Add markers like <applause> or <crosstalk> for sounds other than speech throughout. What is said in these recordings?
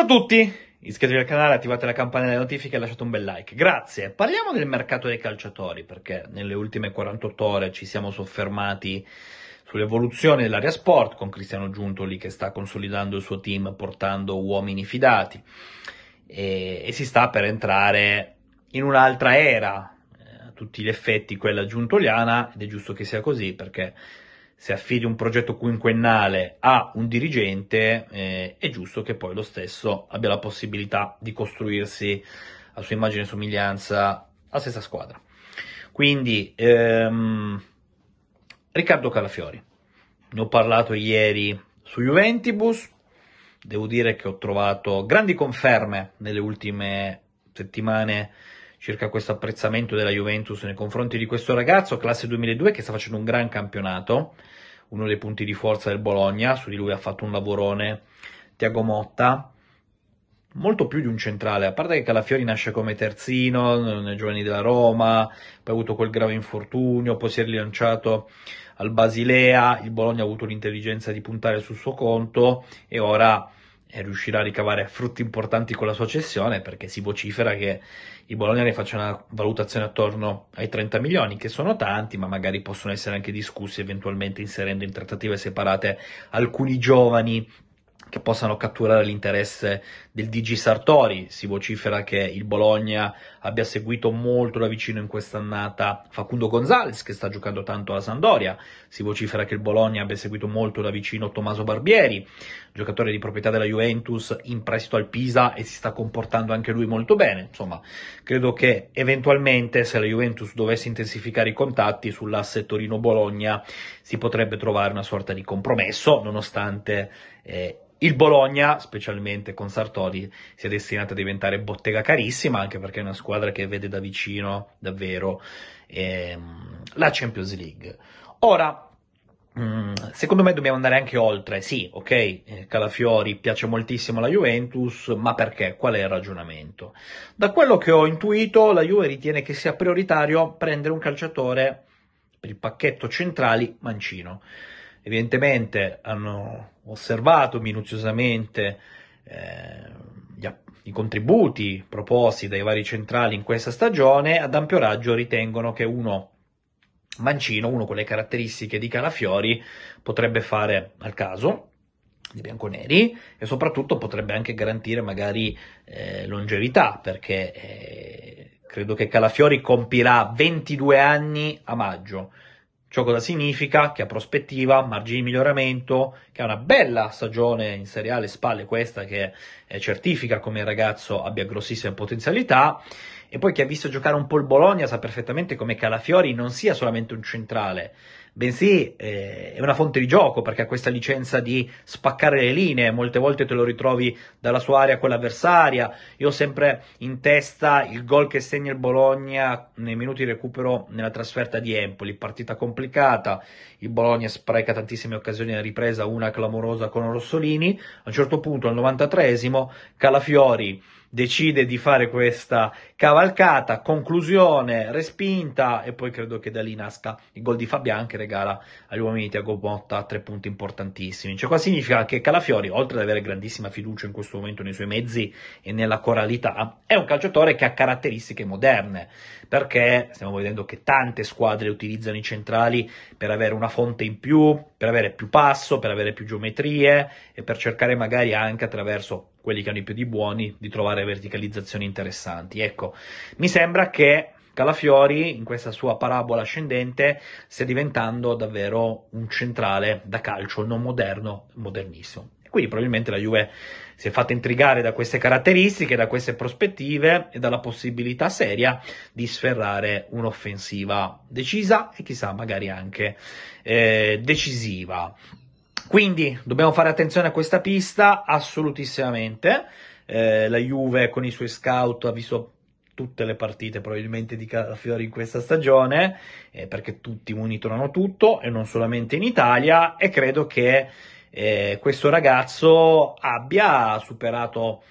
Ciao a tutti, iscrivetevi al canale, attivate la campanella delle notifiche e lasciate un bel like. Grazie. Parliamo del mercato dei calciatori perché nelle ultime 48 ore ci siamo soffermati sull'evoluzione dell'area sport con Cristiano Giuntoli che sta consolidando il suo team portando uomini fidati e, e si sta per entrare in un'altra era, eh, a tutti gli effetti quella giuntoliana ed è giusto che sia così perché se affidi un progetto quinquennale a un dirigente, eh, è giusto che poi lo stesso abbia la possibilità di costruirsi a sua immagine e somiglianza la stessa squadra. Quindi, ehm, Riccardo Calafiori, ne ho parlato ieri su Juventus, devo dire che ho trovato grandi conferme nelle ultime settimane circa questo apprezzamento della Juventus nei confronti di questo ragazzo, classe 2002, che sta facendo un gran campionato, uno dei punti di forza del Bologna, su di lui ha fatto un lavorone Tiago Motta, molto più di un centrale, a parte che Calafiori nasce come terzino eh, nei giovani della Roma, poi ha avuto quel grave infortunio, poi si è rilanciato al Basilea, il Bologna ha avuto l'intelligenza di puntare sul suo conto e ora riuscirà a ricavare frutti importanti con la sua cessione perché si vocifera che i bolognani facciano una valutazione attorno ai 30 milioni che sono tanti ma magari possono essere anche discussi eventualmente inserendo in trattative separate alcuni giovani che possano catturare l'interesse del DG Sartori. Si vocifera che il Bologna abbia seguito molto da vicino in quest'annata Facundo Gonzalez, che sta giocando tanto alla Sandoria. Si vocifera che il Bologna abbia seguito molto da vicino Tommaso Barbieri, giocatore di proprietà della Juventus, in prestito al Pisa e si sta comportando anche lui molto bene. Insomma, credo che eventualmente, se la Juventus dovesse intensificare i contatti sull'asse Torino-Bologna, si potrebbe trovare una sorta di compromesso, nonostante... Eh, il Bologna, specialmente con Sartori, si è destinato a diventare bottega carissima, anche perché è una squadra che vede da vicino davvero ehm, la Champions League. Ora, mm, secondo me dobbiamo andare anche oltre. Sì, ok, eh, Calafiori piace moltissimo la Juventus, ma perché? Qual è il ragionamento? Da quello che ho intuito, la Juve ritiene che sia prioritario prendere un calciatore per il pacchetto centrali Mancino. Evidentemente hanno osservato minuziosamente eh, gli, i contributi proposti dai vari centrali in questa stagione, ad ampio raggio ritengono che uno Mancino, uno con le caratteristiche di Calafiori, potrebbe fare al caso di bianconeri e soprattutto potrebbe anche garantire magari eh, longevità perché eh, credo che Calafiori compirà 22 anni a maggio Ciò cosa significa? Che ha prospettiva, margini di miglioramento, che ha una bella stagione in Serie A alle spalle questa che eh, certifica come il ragazzo abbia grossissime potenzialità e poi chi ha visto giocare un po' il Bologna sa perfettamente come Calafiori non sia solamente un centrale, bensì eh, è una fonte di gioco perché ha questa licenza di spaccare le linee, molte volte te lo ritrovi dalla sua area quella avversaria, Io ho sempre in testa il gol che segna il Bologna nei minuti di recupero nella trasferta di Empoli, partita complicata, il Bologna spreca tantissime occasioni alla ripresa, una clamorosa con Rossolini, a un certo punto al 93 Calafiori decide di fare questa cavalcata, conclusione, respinta e poi credo che da lì nasca il gol di Fabian che regala agli uomini di Tiago Motta tre punti importantissimi. Cioè qua significa che Calafiori, oltre ad avere grandissima fiducia in questo momento nei suoi mezzi e nella coralità, è un calciatore che ha caratteristiche moderne, perché stiamo vedendo che tante squadre utilizzano i centrali per avere una fonte in più, per avere più passo, per avere più geometrie e per cercare magari anche attraverso quelli che hanno i piedi buoni, di trovare verticalizzazioni interessanti. Ecco, mi sembra che Calafiori, in questa sua parabola ascendente, stia diventando davvero un centrale da calcio non moderno, modernissimo. E quindi probabilmente la Juve si è fatta intrigare da queste caratteristiche, da queste prospettive e dalla possibilità seria di sferrare un'offensiva decisa e chissà magari anche eh, decisiva. Quindi dobbiamo fare attenzione a questa pista assolutissimamente. Eh, la Juve con i suoi scout ha visto tutte le partite probabilmente di Calafiori in questa stagione, eh, perché tutti monitorano tutto e non solamente in Italia e credo che eh, questo ragazzo abbia superato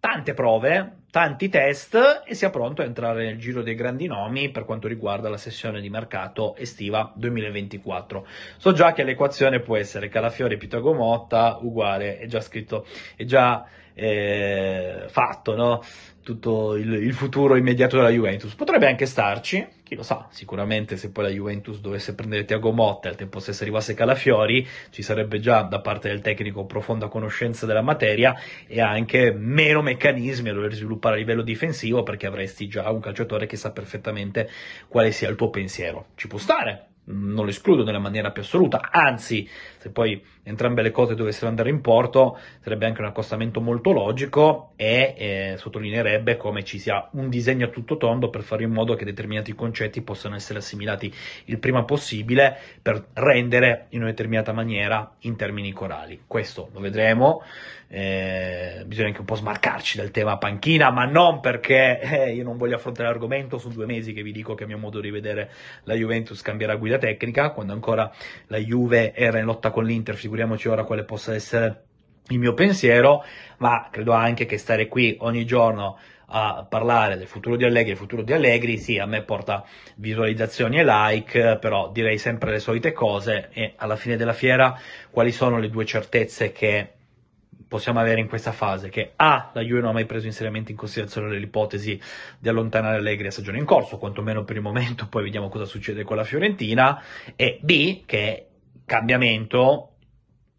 tante prove, tanti test e sia pronto a entrare nel giro dei grandi nomi per quanto riguarda la sessione di mercato estiva 2024. So già che l'equazione può essere Calafiori Pitagomotta uguale, è già scritto, è già eh, fatto, no? tutto il, il, futuro immediato della Juventus. Potrebbe anche starci, chi lo sa, sicuramente se poi la Juventus dovesse prendere Tiago Motta e al tempo stesso arrivasse Calafiori, ci sarebbe già da parte del tecnico profonda conoscenza della materia e anche meno meccanismi a dover sviluppare a livello difensivo perché avresti già un calciatore che sa perfettamente quale sia il tuo pensiero. Ci può stare, non lo escludo nella maniera più assoluta, anzi, se poi entrambe le cose dovessero andare in porto, sarebbe anche un accostamento molto logico e eh, sottolineerebbe come ci sia un disegno a tutto tondo per fare in modo che determinati concetti possano essere assimilati il prima possibile per rendere in una determinata maniera in termini corali. Questo lo vedremo, eh, bisogna anche un po' smarcarci dal tema panchina, ma non perché eh, io non voglio affrontare l'argomento, sono due mesi che vi dico che a mio modo di vedere la Juventus cambierà guida tecnica, quando ancora la Juve era in lotta con l'Inter, figurati figuriamoci ora quale possa essere il mio pensiero, ma credo anche che stare qui ogni giorno a parlare del futuro di Allegri, il futuro di Allegri, sì, a me porta visualizzazioni e like, però direi sempre le solite cose e alla fine della fiera quali sono le due certezze che possiamo avere in questa fase? Che A, la Juve non ha mai preso in seriamente in considerazione l'ipotesi di allontanare Allegri a stagione in corso, quantomeno per il momento, <laughs> poi vediamo cosa succede con la Fiorentina, e B, che cambiamento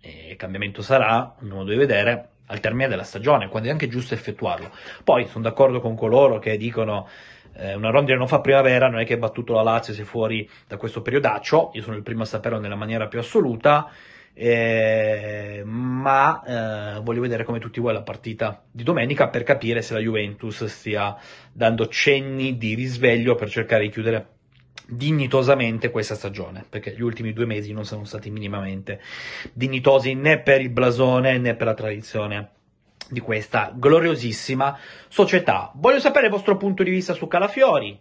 e cambiamento sarà, a mio modo vedere, al termine della stagione, quando è anche giusto effettuarlo. Poi sono d'accordo con coloro che dicono eh, una rondine non fa primavera, non è che ha battuto la Lazio se fuori da questo periodaccio, io sono il primo a saperlo nella maniera più assoluta, eh, ma eh, voglio vedere come tutti voi la partita di domenica per capire se la Juventus stia dando cenni di risveglio per cercare di chiudere dignitosamente questa stagione, perché gli ultimi due mesi non sono stati minimamente dignitosi né per il blasone né per la tradizione di questa gloriosissima società. Voglio sapere il vostro punto di vista su Calafiori.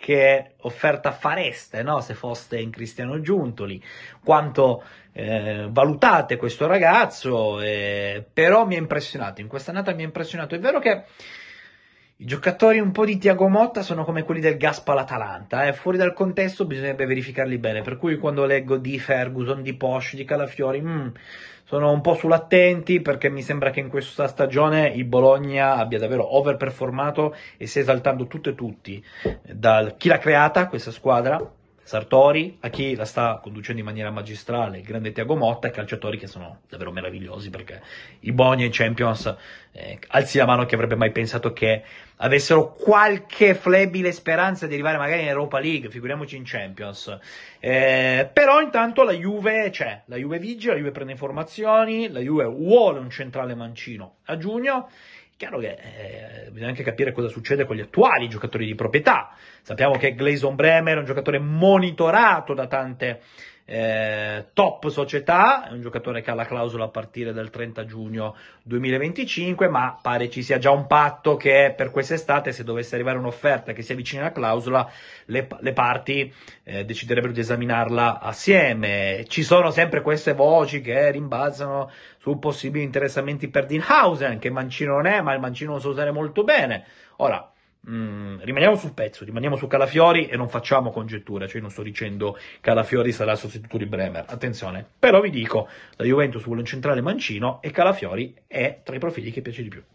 Che offerta fareste no? se foste in Cristiano Giuntoli? Quanto eh, valutate questo ragazzo? Eh, però mi ha impressionato in questa annata. Mi ha impressionato. È vero che i giocatori un po' di Tiago Motta sono come quelli del Gaspa all'Atalanta, eh? fuori dal contesto bisognerebbe verificarli bene, per cui quando leggo di Ferguson, di Posh, di Calafiori, mm, sono un po' sull'attenti perché mi sembra che in questa stagione il Bologna abbia davvero overperformato e stia esaltando tutto e tutti, eh, dal chi l'ha creata questa squadra, Sartori, a chi la sta conducendo in maniera magistrale, il grande Tiago Motta e calciatori che sono davvero meravigliosi perché i Boni e i Champions eh, alzi la mano chi avrebbe mai pensato che avessero qualche flebile speranza di arrivare magari in Europa League, figuriamoci in Champions. Eh, però intanto la Juve c'è, la Juve vige, la Juve prende informazioni, la Juve vuole un centrale mancino a giugno Chiaro che eh, bisogna anche capire cosa succede con gli attuali giocatori di proprietà. Sappiamo che Gleison Bremer è un giocatore monitorato da tante eh, top società, è un giocatore che ha la clausola a partire dal 30 giugno 2025, ma pare ci sia già un patto che per quest'estate, se dovesse arrivare un'offerta che si avvicina alla clausola, le, le parti eh, deciderebbero di esaminarla assieme. Ci sono sempre queste voci che rimbalzano su possibili interessamenti per Dinhausen, che Mancino non è, ma il Mancino lo sa so usare molto bene. Ora, Mm, rimaniamo sul pezzo, rimaniamo su Calafiori e non facciamo congetture, cioè non sto dicendo Calafiori sarà il sostituto di Bremer, attenzione, però vi dico, la Juventus vuole un centrale mancino e Calafiori è tra i profili che piace di più.